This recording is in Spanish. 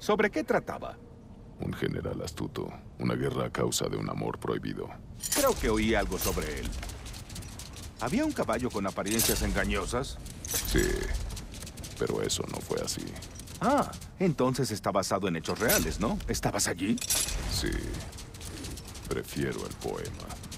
¿Sobre qué trataba? Un general astuto. Una guerra a causa de un amor prohibido. Creo que oí algo sobre él. ¿Había un caballo con apariencias engañosas? Sí, pero eso no fue así. Ah, entonces está basado en hechos reales, ¿no? ¿Estabas allí? Sí. Prefiero el poema.